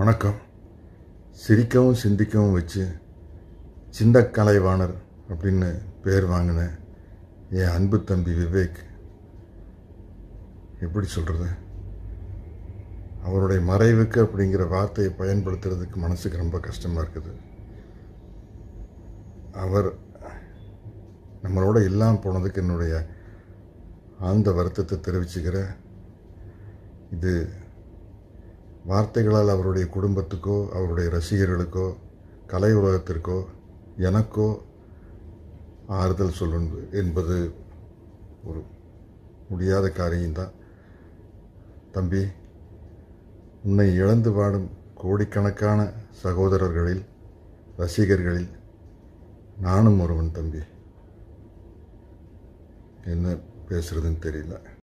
வணக்கம் சிரிக்கவும் சிந்திக்கவும் வச்சு கலைவாணர் அப்படின்னு பேர் வாங்கின என் அன்பு தம்பி விவேக் எப்படி சொல்கிறது அவருடைய மறைவுக்கு அப்படிங்கிற வார்த்தையை பயன்படுத்துறதுக்கு மனசுக்கு ரொம்ப கஷ்டமாக இருக்குது அவர் நம்மளோட இல்லாமல் போனதுக்கு என்னுடைய ஆழ்ந்த வருத்தத்தை தெரிவிச்சுக்கிற இது வார்த்தைகளால் அவருடைய குடும்பத்துக்கோ அவருடைய ரசிகர்களுக்கோ கலை உலகத்திற்கோ எனக்கோ ஆறுதல் சொல்லும் என்பது ஒரு முடியாத காரியம்தான் தம்பி உன்னை இழந்து வாடும் கோடிக்கணக்கான சகோதரர்களில் ரசிகர்களில் நானும் ஒருவன் தம்பி என்ன பேசுகிறதுன்னு தெரியல